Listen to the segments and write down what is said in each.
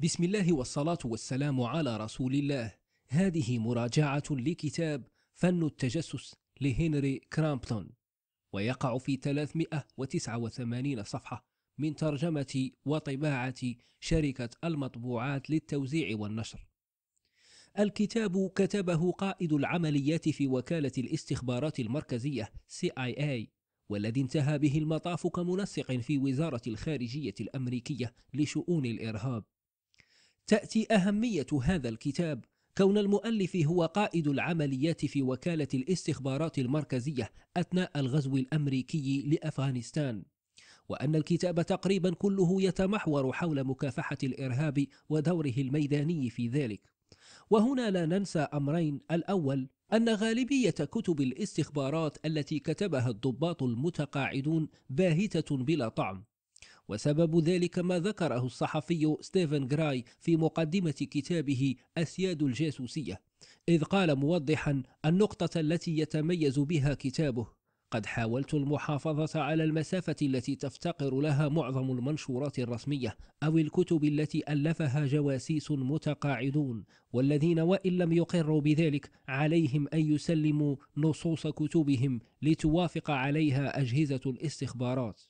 بسم الله والصلاة والسلام على رسول الله هذه مراجعة لكتاب فن التجسس لهنري كرامبتون ويقع في 389 صفحة من ترجمة وطباعة شركة المطبوعات للتوزيع والنشر الكتاب كتبه قائد العمليات في وكالة الاستخبارات المركزية CIA والذي انتهى به المطاف كمنسق في وزارة الخارجية الأمريكية لشؤون الإرهاب تأتي أهمية هذا الكتاب كون المؤلف هو قائد العمليات في وكالة الاستخبارات المركزية أثناء الغزو الأمريكي لأفغانستان وأن الكتاب تقريبا كله يتمحور حول مكافحة الإرهاب ودوره الميداني في ذلك وهنا لا ننسى أمرين الأول أن غالبية كتب الاستخبارات التي كتبها الضباط المتقاعدون باهتة بلا طعم وسبب ذلك ما ذكره الصحفي ستيفن غراي في مقدمة كتابه أسياد الجاسوسية إذ قال موضحا النقطة التي يتميز بها كتابه قد حاولت المحافظة على المسافة التي تفتقر لها معظم المنشورات الرسمية أو الكتب التي ألفها جواسيس متقاعدون والذين وإن لم يقروا بذلك عليهم أن يسلموا نصوص كتبهم لتوافق عليها أجهزة الاستخبارات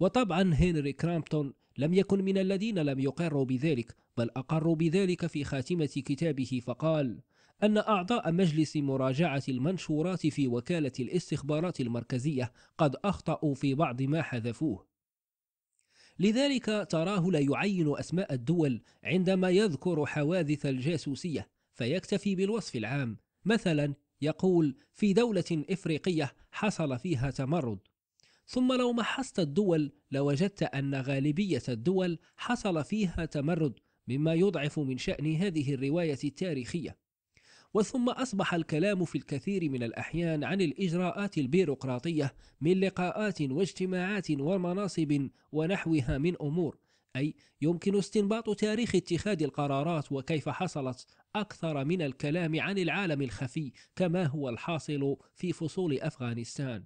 وطبعا هنري كرامبتون لم يكن من الذين لم يقروا بذلك بل أقروا بذلك في خاتمة كتابه فقال أن أعضاء مجلس مراجعة المنشورات في وكالة الاستخبارات المركزية قد أخطأوا في بعض ما حذفوه لذلك تراه لا يعين أسماء الدول عندما يذكر حوادث الجاسوسية فيكتفي بالوصف العام مثلا يقول في دولة إفريقية حصل فيها تمرد ثم لو محصت الدول لوجدت أن غالبية الدول حصل فيها تمرد مما يضعف من شأن هذه الرواية التاريخية وثم أصبح الكلام في الكثير من الأحيان عن الإجراءات البيروقراطية من لقاءات واجتماعات ومناصب ونحوها من أمور أي يمكن استنباط تاريخ اتخاذ القرارات وكيف حصلت أكثر من الكلام عن العالم الخفي كما هو الحاصل في فصول أفغانستان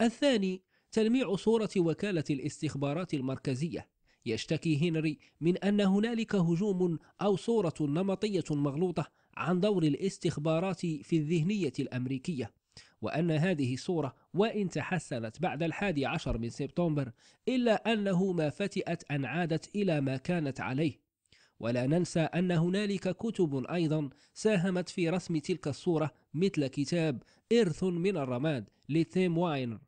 الثاني تلميع صورة وكالة الاستخبارات المركزية يشتكي هنري من أن هنالك هجوم أو صورة نمطية مغلوطة عن دور الاستخبارات في الذهنية الأمريكية وأن هذه الصورة وإن تحسنت بعد الحادي عشر من سبتمبر إلا أنه ما فتئت أن عادت إلى ما كانت عليه ولا ننسى أن هنالك كتب أيضا ساهمت في رسم تلك الصورة مثل كتاب إرث من الرماد لثيم واينر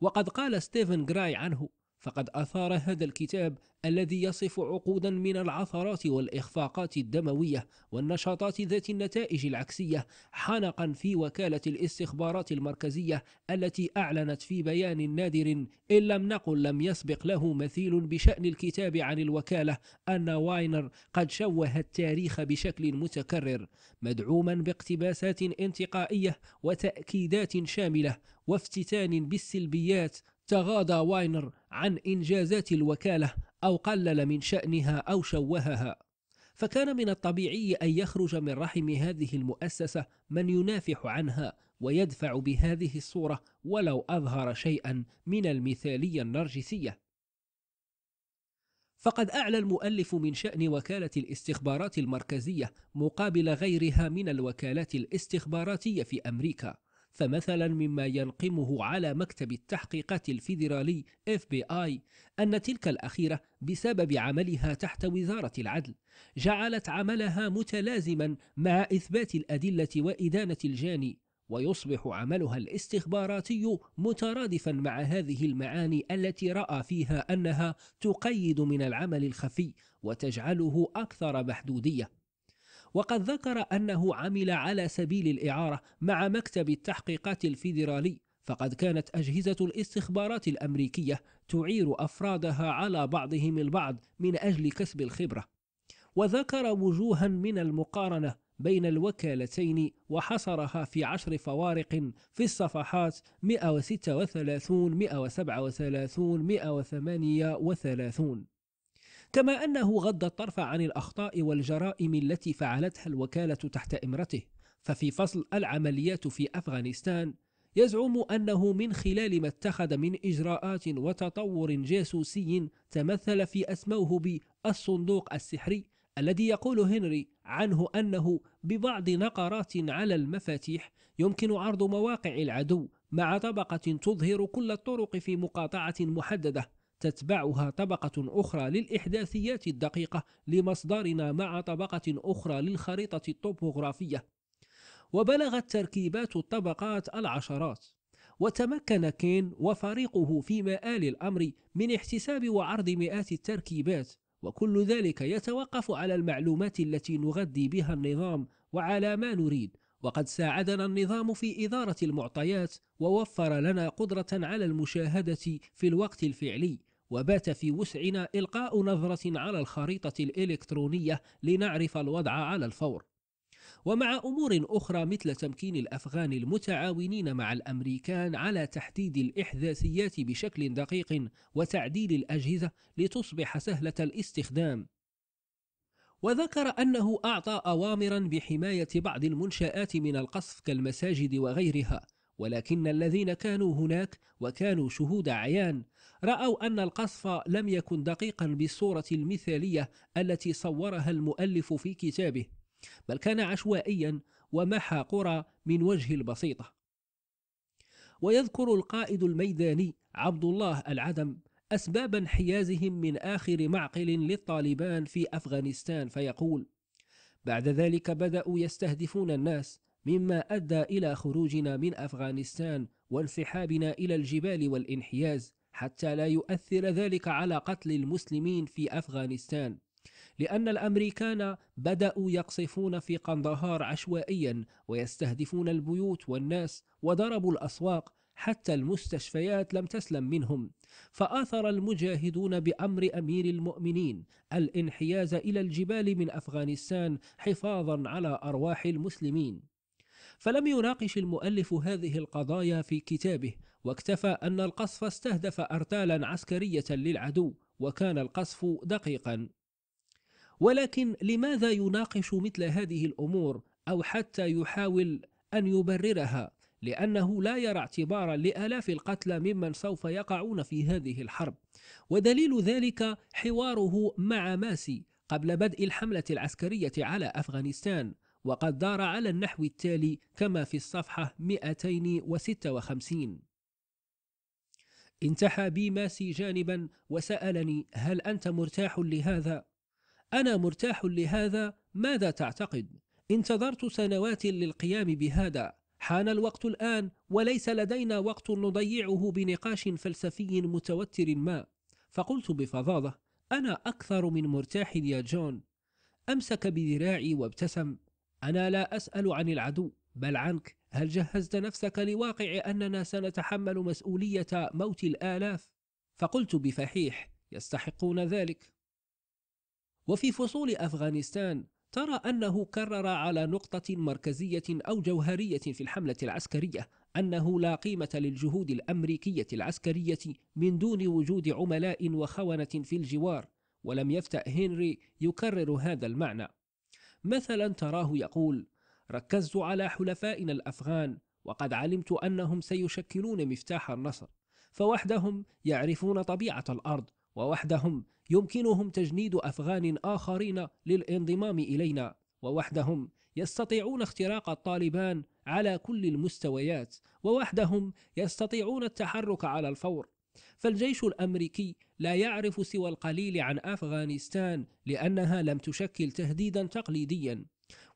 وقد قال ستيفن جراي عنه فقد أثار هذا الكتاب الذي يصف عقودا من العثرات والإخفاقات الدموية والنشاطات ذات النتائج العكسية حنقا في وكالة الاستخبارات المركزية التي أعلنت في بيان نادر إن لم نقل لم يسبق له مثيل بشأن الكتاب عن الوكالة أن واينر قد شوه التاريخ بشكل متكرر مدعوما باقتباسات انتقائية وتأكيدات شاملة وافتتان بالسلبيات تغاضى واينر عن إنجازات الوكالة أو قلل من شأنها أو شوهها فكان من الطبيعي أن يخرج من رحم هذه المؤسسة من ينافح عنها ويدفع بهذه الصورة ولو أظهر شيئا من المثالية النرجسية فقد أعلى المؤلف من شأن وكالة الاستخبارات المركزية مقابل غيرها من الوكالات الاستخباراتية في أمريكا فمثلا مما ينقمه على مكتب التحقيقات الفيدرالي اي أن تلك الأخيرة بسبب عملها تحت وزارة العدل جعلت عملها متلازما مع إثبات الأدلة وإدانة الجاني ويصبح عملها الاستخباراتي مترادفا مع هذه المعاني التي راى فيها انها تقيد من العمل الخفي وتجعله اكثر محدوديه وقد ذكر أنه عمل على سبيل الإعارة مع مكتب التحقيقات الفيدرالي فقد كانت أجهزة الاستخبارات الأمريكية تعير أفرادها على بعضهم البعض من أجل كسب الخبرة وذكر وجوها من المقارنة بين الوكالتين وحصرها في عشر فوارق في الصفحات 136 137 138 كما أنه غض الطرف عن الأخطاء والجرائم التي فعلتها الوكالة تحت إمرته ففي فصل العمليات في أفغانستان يزعم أنه من خلال ما اتخذ من إجراءات وتطور جاسوسي تمثل في أسموه بالصندوق السحري الذي يقول هنري عنه أنه ببعض نقرات على المفاتيح يمكن عرض مواقع العدو مع طبقة تظهر كل الطرق في مقاطعة محددة تتبعها طبقة أخرى للإحداثيات الدقيقة لمصدرنا مع طبقة أخرى للخريطة الطوبوغرافية وبلغت تركيبات الطبقات العشرات وتمكن كين وفريقه في مآل الأمر من احتساب وعرض مئات التركيبات وكل ذلك يتوقف على المعلومات التي نغذي بها النظام وعلى ما نريد وقد ساعدنا النظام في إدارة المعطيات ووفر لنا قدرة على المشاهدة في الوقت الفعلي وبات في وسعنا إلقاء نظرة على الخريطة الإلكترونية لنعرف الوضع على الفور ومع أمور أخرى مثل تمكين الأفغان المتعاونين مع الأمريكان على تحديد الإحداثيات بشكل دقيق وتعديل الأجهزة لتصبح سهلة الاستخدام وذكر أنه أعطى أوامرا بحماية بعض المنشآت من القصف كالمساجد وغيرها ولكن الذين كانوا هناك وكانوا شهود عيان رأوا أن القصف لم يكن دقيقا بالصورة المثالية التي صورها المؤلف في كتابه بل كان عشوائيا ومحى قرى من وجه البسيطة ويذكر القائد الميداني عبد الله العدم أسباب انحيازهم من آخر معقل للطالبان في أفغانستان فيقول بعد ذلك بدأوا يستهدفون الناس مما أدى إلى خروجنا من أفغانستان وانسحابنا إلى الجبال والانحياز حتى لا يؤثر ذلك على قتل المسلمين في أفغانستان لأن الأمريكان بدأوا يقصفون في قندهار عشوائيا ويستهدفون البيوت والناس وضربوا الأسواق حتى المستشفيات لم تسلم منهم فآثر المجاهدون بأمر أمير المؤمنين الانحياز إلى الجبال من أفغانستان حفاظا على أرواح المسلمين فلم يناقش المؤلف هذه القضايا في كتابه واكتفى أن القصف استهدف أرتالا عسكرية للعدو وكان القصف دقيقا ولكن لماذا يناقش مثل هذه الأمور أو حتى يحاول أن يبررها لأنه لا يرى اعتبارا لآلاف القتلى ممن سوف يقعون في هذه الحرب ودليل ذلك حواره مع ماسي قبل بدء الحملة العسكرية على أفغانستان وقد دار على النحو التالي كما في الصفحة 256 انتحى بي ماسي جانبا وسألني هل أنت مرتاح لهذا؟ أنا مرتاح لهذا ماذا تعتقد؟ انتظرت سنوات للقيام بهذا حان الوقت الآن وليس لدينا وقت نضيعه بنقاش فلسفي متوتر ما فقلت بفظاظة أنا أكثر من مرتاح يا جون أمسك بذراعي وابتسم أنا لا أسأل عن العدو بل عنك هل جهزت نفسك لواقع أننا سنتحمل مسؤولية موت الآلاف؟ فقلت بفحيح يستحقون ذلك وفي فصول أفغانستان ترى أنه كرر على نقطة مركزية أو جوهرية في الحملة العسكرية أنه لا قيمة للجهود الأمريكية العسكرية من دون وجود عملاء وخونة في الجوار، ولم يفتأ هنري يكرر هذا المعنى. مثلا تراه يقول: ركزت على حلفائنا الأفغان، وقد علمت أنهم سيشكلون مفتاح النصر، فوحدهم يعرفون طبيعة الأرض ووحدهم يمكنهم تجنيد أفغان آخرين للانضمام إلينا ووحدهم يستطيعون اختراق الطالبان على كل المستويات ووحدهم يستطيعون التحرك على الفور فالجيش الامريكي لا يعرف سوى القليل عن افغانستان لانها لم تشكل تهديدا تقليديا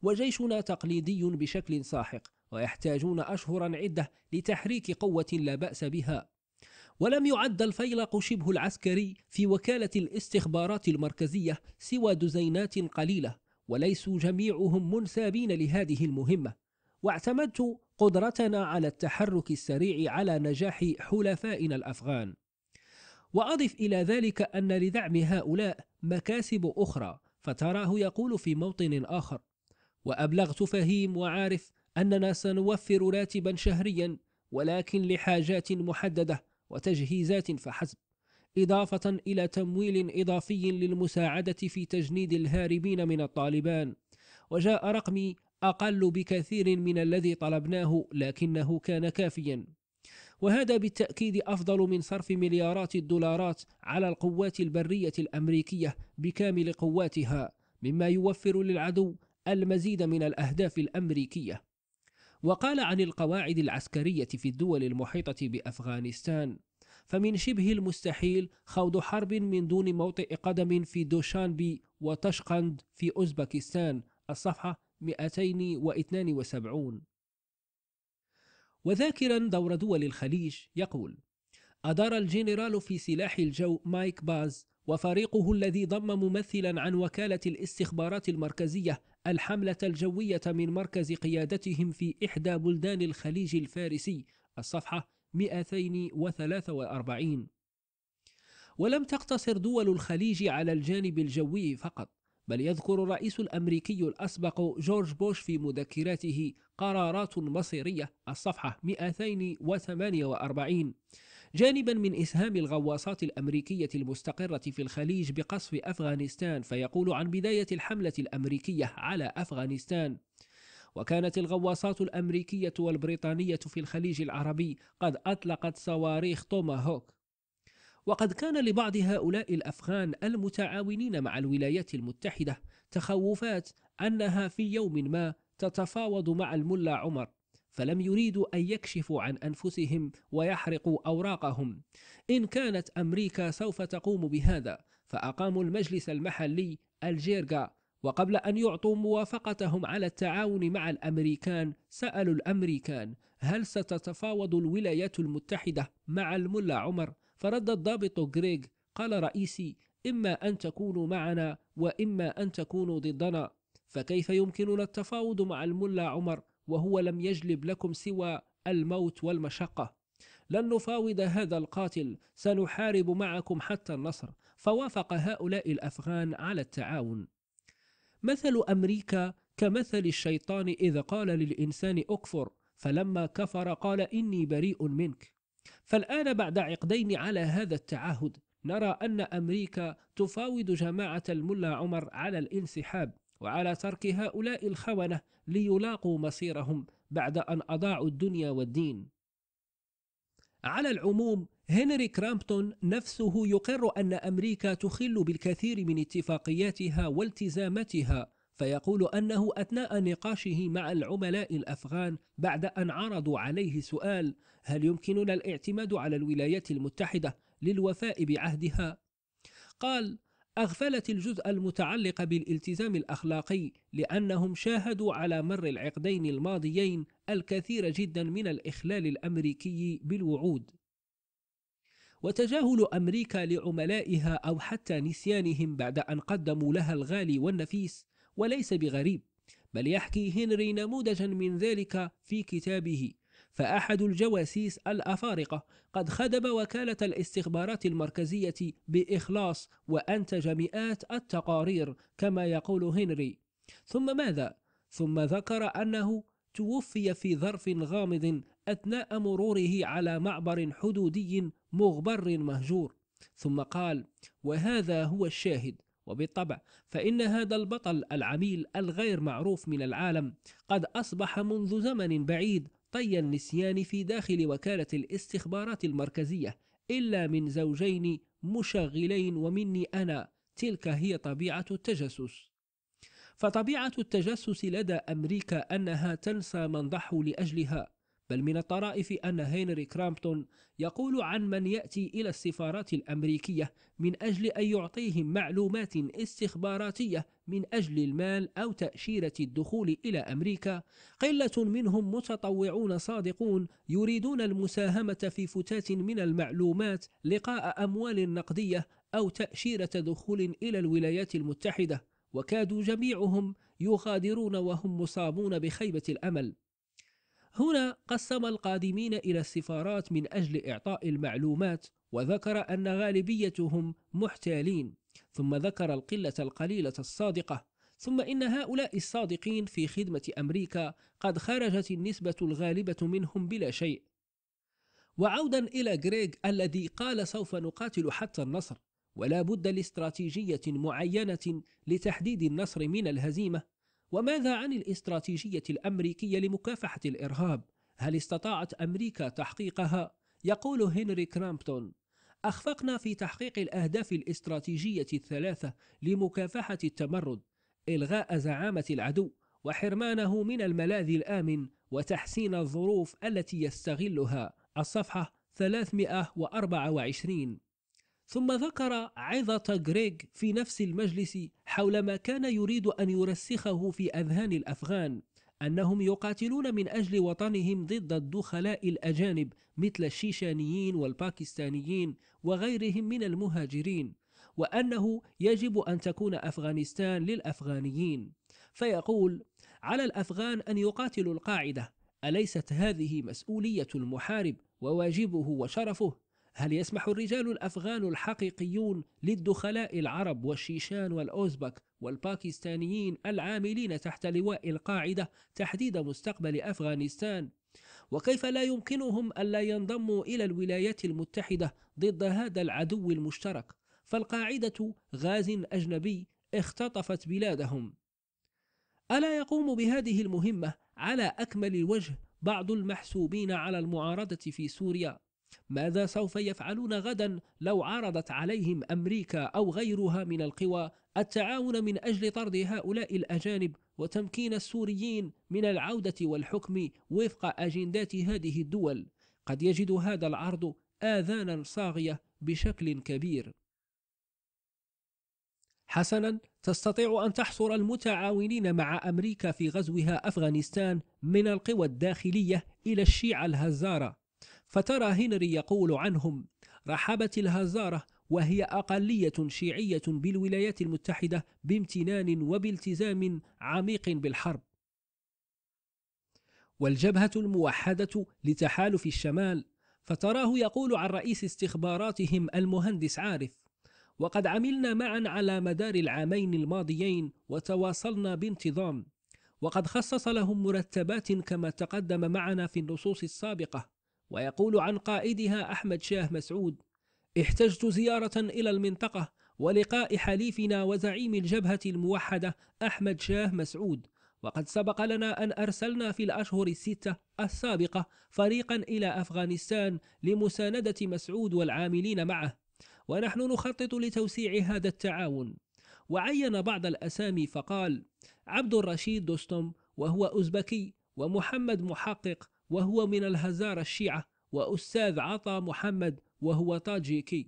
وجيشنا تقليدي بشكل ساحق ويحتاجون اشهرا عده لتحريك قوه لا باس بها ولم يعد الفيلق شبه العسكري في وكالة الاستخبارات المركزية سوى دزينات قليلة وليسوا جميعهم منسابين لهذه المهمة واعتمدت قدرتنا على التحرك السريع على نجاح حلفائنا الأفغان وأضف إلى ذلك أن لدعم هؤلاء مكاسب أخرى فتراه يقول في موطن آخر وأبلغت فهيم وعارف أننا سنوفر راتبا شهريا ولكن لحاجات محددة وتجهيزات فحسب إضافة إلى تمويل إضافي للمساعدة في تجنيد الهاربين من الطالبان وجاء رقمي أقل بكثير من الذي طلبناه لكنه كان كافيا وهذا بالتأكيد أفضل من صرف مليارات الدولارات على القوات البرية الأمريكية بكامل قواتها مما يوفر للعدو المزيد من الأهداف الأمريكية وقال عن القواعد العسكرية في الدول المحيطة بأفغانستان فمن شبه المستحيل خوض حرب من دون موطئ قدم في دوشانبي وتشقند في أوزبكستان الصفحة 272 وذاكرا دور دول الخليج يقول أدار الجنرال في سلاح الجو مايك باز وفريقه الذي ضم ممثلا عن وكالة الاستخبارات المركزية الحملة الجوية من مركز قيادتهم في إحدى بلدان الخليج الفارسي الصفحة 243 ولم تقتصر دول الخليج على الجانب الجوي فقط بل يذكر الرئيس الأمريكي الأسبق جورج بوش في مذكراته قرارات مصيرية الصفحة 248 جانبا من إسهام الغواصات الأمريكية المستقرة في الخليج بقصف أفغانستان فيقول عن بداية الحملة الأمريكية على أفغانستان وكانت الغواصات الأمريكية والبريطانية في الخليج العربي قد أطلقت صواريخ توماهوك وقد كان لبعض هؤلاء الأفغان المتعاونين مع الولايات المتحدة تخوفات أنها في يوم ما تتفاوض مع الملا عمر فلم يريدوا أن يكشفوا عن أنفسهم ويحرقوا أوراقهم إن كانت أمريكا سوف تقوم بهذا فأقاموا المجلس المحلي الجيرغا وقبل أن يعطوا موافقتهم على التعاون مع الأمريكان سألوا الأمريكان هل ستتفاوض الولايات المتحدة مع الملا عمر فرد الضابط غريغ قال رئيسي إما أن تكونوا معنا وإما أن تكونوا ضدنا فكيف يمكننا التفاوض مع الملا عمر وهو لم يجلب لكم سوى الموت والمشقة لن نفاوض هذا القاتل سنحارب معكم حتى النصر فوافق هؤلاء الأفغان على التعاون مثل أمريكا كمثل الشيطان إذا قال للإنسان أكفر فلما كفر قال إني بريء منك فالآن بعد عقدين على هذا التعهد نرى أن أمريكا تفاوض جماعة الملا عمر على الانسحاب وعلى ترك هؤلاء الخونة ليلاقوا مصيرهم بعد أن أضاعوا الدنيا والدين. على العموم هنري كرامبتون نفسه يقر أن أمريكا تخل بالكثير من اتفاقياتها والتزاماتها فيقول أنه أثناء نقاشه مع العملاء الأفغان بعد أن عرضوا عليه سؤال هل يمكننا الاعتماد على الولايات المتحدة للوفاء بعهدها؟ قال أغفلت الجزء المتعلق بالالتزام الأخلاقي لأنهم شاهدوا على مر العقدين الماضيين الكثير جدا من الإخلال الأمريكي بالوعود وتجاهل أمريكا لعملائها أو حتى نسيانهم بعد أن قدموا لها الغالي والنفيس وليس بغريب بل يحكي هنري نموذجا من ذلك في كتابه فأحد الجواسيس الأفارقة قد خدب وكالة الاستخبارات المركزية بإخلاص وأنتج مئات التقارير كما يقول هنري ثم ماذا؟ ثم ذكر أنه توفي في ظرف غامض أثناء مروره على معبر حدودي مغبر مهجور ثم قال وهذا هو الشاهد وبالطبع فإن هذا البطل العميل الغير معروف من العالم قد أصبح منذ زمن بعيد طي النسيان في داخل وكالة الاستخبارات المركزية إلا من زوجين مشغلين ومني أنا تلك هي طبيعة التجسس فطبيعة التجسس لدى أمريكا أنها تنسى من ضحوا لأجلها بل من الطرائف أن هنري كرامبتون يقول عن من يأتي إلى السفارات الأمريكية من أجل أن يعطيهم معلومات استخباراتية من أجل المال أو تأشيرة الدخول إلى أمريكا قلة منهم متطوعون صادقون يريدون المساهمة في فتات من المعلومات لقاء أموال نقدية أو تأشيرة دخول إلى الولايات المتحدة وكادوا جميعهم يغادرون وهم مصابون بخيبة الأمل هنا قسم القادمين إلى السفارات من أجل إعطاء المعلومات وذكر أن غالبيتهم محتالين ثم ذكر القلة القليلة الصادقة ثم إن هؤلاء الصادقين في خدمة أمريكا قد خرجت النسبة الغالبة منهم بلا شيء وعودا إلى غريغ الذي قال سوف نقاتل حتى النصر ولا بد لاستراتيجية معينة لتحديد النصر من الهزيمة وماذا عن الاستراتيجية الأمريكية لمكافحة الإرهاب؟ هل استطاعت أمريكا تحقيقها؟ يقول هنري كرامبتون أخفقنا في تحقيق الأهداف الاستراتيجية الثلاثة لمكافحة التمرد إلغاء زعامة العدو وحرمانه من الملاذ الآمن وتحسين الظروف التي يستغلها الصفحة 324 ثم ذكر عظة غريغ في نفس المجلس حول ما كان يريد أن يرسخه في أذهان الأفغان أنهم يقاتلون من أجل وطنهم ضد الدخلاء الأجانب مثل الشيشانيين والباكستانيين وغيرهم من المهاجرين وأنه يجب أن تكون أفغانستان للأفغانيين فيقول على الأفغان أن يقاتلوا القاعدة أليست هذه مسؤولية المحارب وواجبه وشرفه هل يسمح الرجال الأفغان الحقيقيون للدخلاء العرب والشيشان والأوزبك والباكستانيين العاملين تحت لواء القاعدة تحديد مستقبل أفغانستان؟ وكيف لا يمكنهم ألا ينضموا إلى الولايات المتحدة ضد هذا العدو المشترك؟ فالقاعدة غاز أجنبي اختطفت بلادهم. ألا يقوم بهذه المهمة على أكمل وجه بعض المحسوبين على المعارضة في سوريا ماذا سوف يفعلون غدا لو عرضت عليهم أمريكا أو غيرها من القوى التعاون من أجل طرد هؤلاء الأجانب وتمكين السوريين من العودة والحكم وفق أجندات هذه الدول قد يجد هذا العرض آذانا صاغية بشكل كبير حسنا تستطيع أن تحصر المتعاونين مع أمريكا في غزوها أفغانستان من القوى الداخلية إلى الشيعة الهزارة فترى هنري يقول عنهم رحبت الهزارة وهي أقلية شيعية بالولايات المتحدة بامتنان وبالتزام عميق بالحرب والجبهة الموحدة لتحالف الشمال فتراه يقول عن رئيس استخباراتهم المهندس عارف وقد عملنا معا على مدار العامين الماضيين وتواصلنا بانتظام وقد خصص لهم مرتبات كما تقدم معنا في النصوص السابقة ويقول عن قائدها أحمد شاه مسعود احتجت زيارة إلى المنطقة ولقاء حليفنا وزعيم الجبهة الموحدة أحمد شاه مسعود وقد سبق لنا أن أرسلنا في الأشهر الستة السابقة فريقا إلى أفغانستان لمساندة مسعود والعاملين معه ونحن نخطط لتوسيع هذا التعاون وعين بعض الأسامي فقال عبد الرشيد دوستم وهو أوزبكي ومحمد محقق وهو من الهزارة الشيعة وأستاذ عطا محمد وهو طاجيكي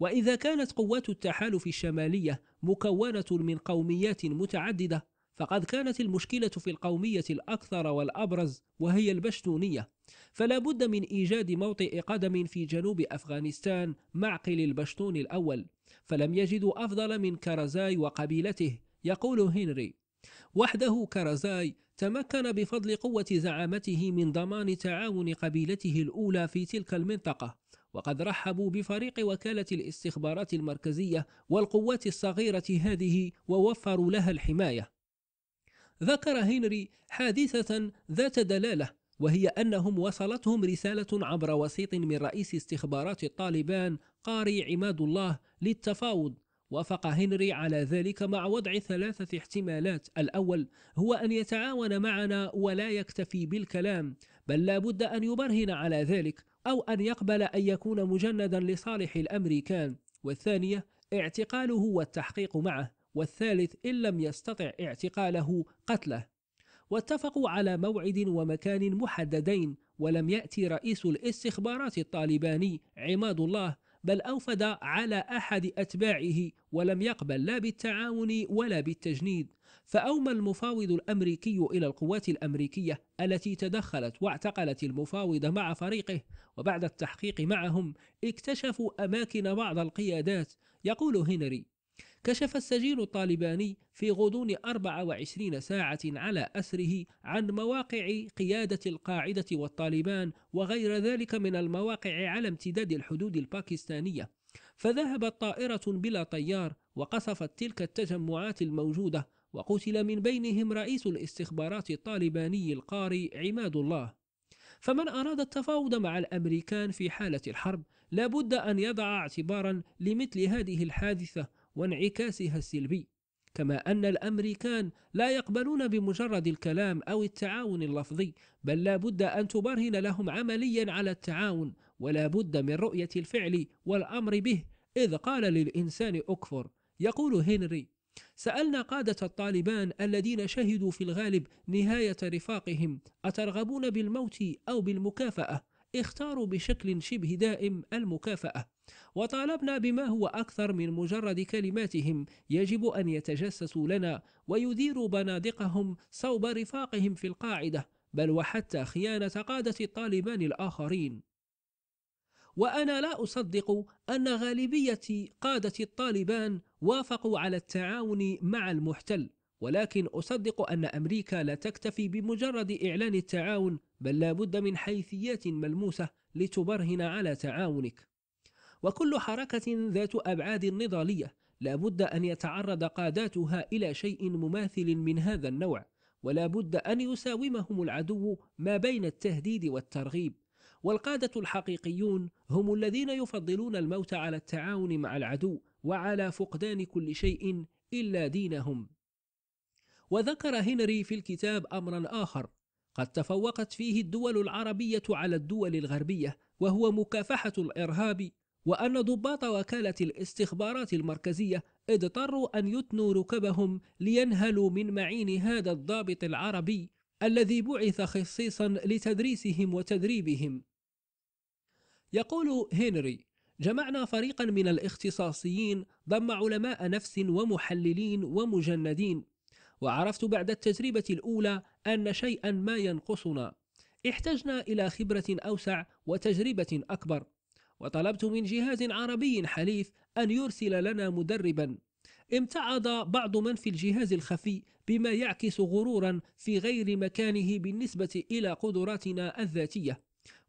وإذا كانت قوات التحالف الشمالية مكونة من قوميات متعددة فقد كانت المشكلة في القومية الأكثر والأبرز وهي البشتونية فلا بد من إيجاد موطئ قدم في جنوب أفغانستان معقل البشتون الأول فلم يجدوا أفضل من كرزاي وقبيلته يقول هنري وحده كرزاي تمكن بفضل قوة زعامته من ضمان تعاون قبيلته الأولى في تلك المنطقة وقد رحبوا بفريق وكالة الاستخبارات المركزية والقوات الصغيرة هذه ووفروا لها الحماية ذكر هنري حادثة ذات دلالة وهي أنهم وصلتهم رسالة عبر وسيط من رئيس استخبارات الطالبان قاري عماد الله للتفاوض وافق هنري على ذلك مع وضع ثلاثة احتمالات الأول هو أن يتعاون معنا ولا يكتفي بالكلام بل لا بد أن يبرهن على ذلك أو أن يقبل أن يكون مجندا لصالح الأمريكان والثانية اعتقاله والتحقيق معه والثالث إن لم يستطع اعتقاله قتله واتفقوا على موعد ومكان محددين ولم يأتي رئيس الاستخبارات الطالباني عماد الله بل أوفد على أحد أتباعه ولم يقبل لا بالتعاون ولا بالتجنيد فأومى المفاوض الأمريكي إلى القوات الأمريكية التي تدخلت واعتقلت المفاوض مع فريقه وبعد التحقيق معهم اكتشفوا أماكن بعض القيادات يقول هنري كشف السجين الطالباني في غضون 24 ساعة على أسره عن مواقع قيادة القاعدة والطالبان وغير ذلك من المواقع على امتداد الحدود الباكستانية، فذهبت طائرة بلا طيار وقصفت تلك التجمعات الموجودة، وقتل من بينهم رئيس الاستخبارات الطالباني القاري عماد الله. فمن أراد التفاوض مع الأمريكان في حالة الحرب لابد أن يضع اعتبارا لمثل هذه الحادثة وانعكاسها السلبي كما أن الأمريكان لا يقبلون بمجرد الكلام أو التعاون اللفظي بل لا بد أن تبرهن لهم عمليا على التعاون ولا بد من رؤية الفعل والأمر به إذ قال للإنسان أكفر يقول هنري سألنا قادة الطالبان الذين شهدوا في الغالب نهاية رفاقهم أترغبون بالموت أو بالمكافأة اختاروا بشكل شبه دائم المكافأة وطالبنا بما هو أكثر من مجرد كلماتهم يجب أن يتجسسوا لنا ويديروا بنادقهم صوب رفاقهم في القاعدة بل وحتى خيانة قادة الطالبان الآخرين وأنا لا أصدق أن غالبية قادة الطالبان وافقوا على التعاون مع المحتل ولكن أصدق أن أمريكا لا تكتفي بمجرد إعلان التعاون بل لا بد من حيثيات ملموسة لتبرهن على تعاونك وكل حركة ذات أبعاد نضالية لا بد أن يتعرض قاداتها إلى شيء مماثل من هذا النوع ولا بد أن يساومهم العدو ما بين التهديد والترغيب والقادة الحقيقيون هم الذين يفضلون الموت على التعاون مع العدو وعلى فقدان كل شيء إلا دينهم وذكر هنري في الكتاب أمرا آخر قد تفوقت فيه الدول العربية على الدول الغربية وهو مكافحة الإرهاب وأن ضباط وكالة الاستخبارات المركزية اضطروا أن يتنوا ركبهم لينهلوا من معين هذا الضابط العربي الذي بعث خصيصا لتدريسهم وتدريبهم. يقول هنري: جمعنا فريقا من الاختصاصيين ضم علماء نفس ومحللين ومجندين وعرفت بعد التجربة الأولى أن شيئا ما ينقصنا احتجنا إلى خبرة أوسع وتجربة أكبر وطلبت من جهاز عربي حليف أن يرسل لنا مدربا امتعض بعض من في الجهاز الخفي بما يعكس غرورا في غير مكانه بالنسبة إلى قدراتنا الذاتية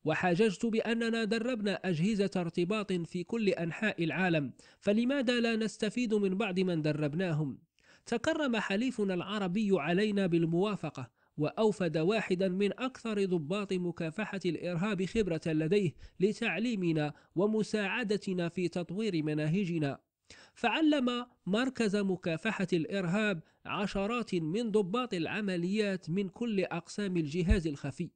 وحاججت بأننا دربنا أجهزة ارتباط في كل أنحاء العالم فلماذا لا نستفيد من بعض من دربناهم تكرم حليفنا العربي علينا بالموافقة وأوفد واحدا من أكثر ضباط مكافحة الإرهاب خبرة لديه لتعليمنا ومساعدتنا في تطوير مناهجنا فعلم مركز مكافحة الإرهاب عشرات من ضباط العمليات من كل أقسام الجهاز الخفي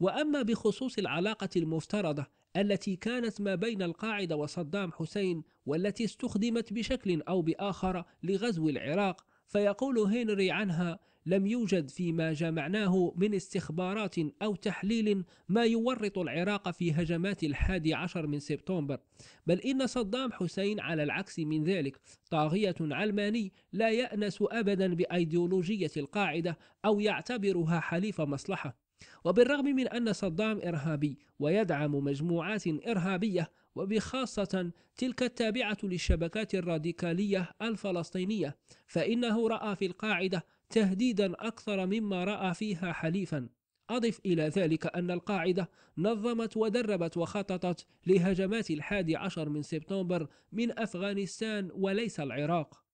وأما بخصوص العلاقة المفترضة التي كانت ما بين القاعدة وصدام حسين والتي استخدمت بشكل أو بآخر لغزو العراق فيقول هنري عنها لم يوجد فيما جمعناه من استخبارات أو تحليل ما يورط العراق في هجمات الحادي عشر من سبتمبر بل إن صدام حسين على العكس من ذلك طاغية علماني لا يأنس أبدا بأيديولوجية القاعدة أو يعتبرها حليف مصلحة وبالرغم من أن صدام إرهابي ويدعم مجموعات إرهابية وبخاصة تلك التابعة للشبكات الراديكالية الفلسطينية فإنه رأى في القاعدة تهديدا أكثر مما رأى فيها حليفا أضف إلى ذلك أن القاعدة نظمت ودربت وخططت لهجمات الحادي عشر من سبتمبر من أفغانستان وليس العراق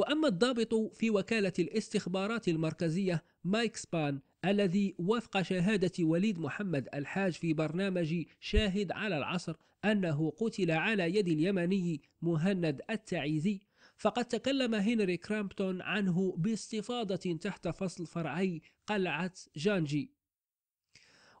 وأما الضابط في وكالة الاستخبارات المركزية مايك سبان الذي وفق شهادة وليد محمد الحاج في برنامج شاهد على العصر أنه قتل على يد اليمني مهند التعيزي فقد تكلم هنري كرامبتون عنه باستفاضة تحت فصل فرعي قلعة جانجي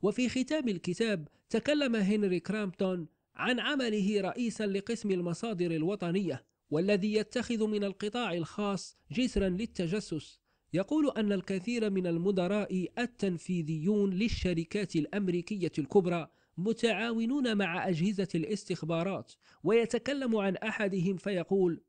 وفي ختام الكتاب تكلم هنري كرامبتون عن عمله رئيسا لقسم المصادر الوطنية والذي يتخذ من القطاع الخاص جسرا للتجسس يقول أن الكثير من المدراء التنفيذيون للشركات الأمريكية الكبرى متعاونون مع أجهزة الاستخبارات ويتكلم عن أحدهم فيقول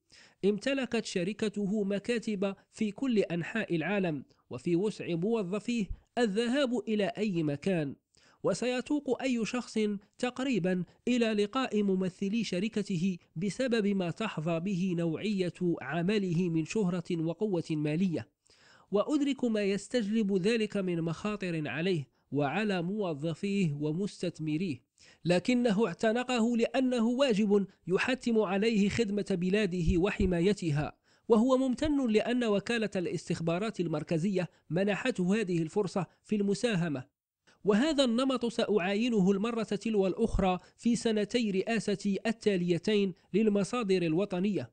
امتلكت شركته مكاتب في كل أنحاء العالم وفي وسع موظفيه الذهاب إلى أي مكان وسيتوق أي شخص تقريبا إلى لقاء ممثلي شركته بسبب ما تحظى به نوعية عمله من شهرة وقوة مالية وأدرك ما يستجلب ذلك من مخاطر عليه وعلى موظفيه ومستثمريه لكنه اعتنقه لأنه واجب يحتم عليه خدمة بلاده وحمايتها وهو ممتن لأن وكالة الاستخبارات المركزية منحته هذه الفرصة في المساهمة وهذا النمط سأعاينه المرة تلو الأخرى في سنتي رئاستي التاليتين للمصادر الوطنية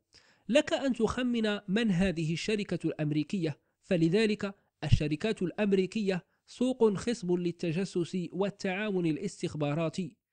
لك أن تخمن من هذه الشركة الأمريكية فلذلك الشركات الأمريكية سوق خصب للتجسس والتعاون الاستخباراتي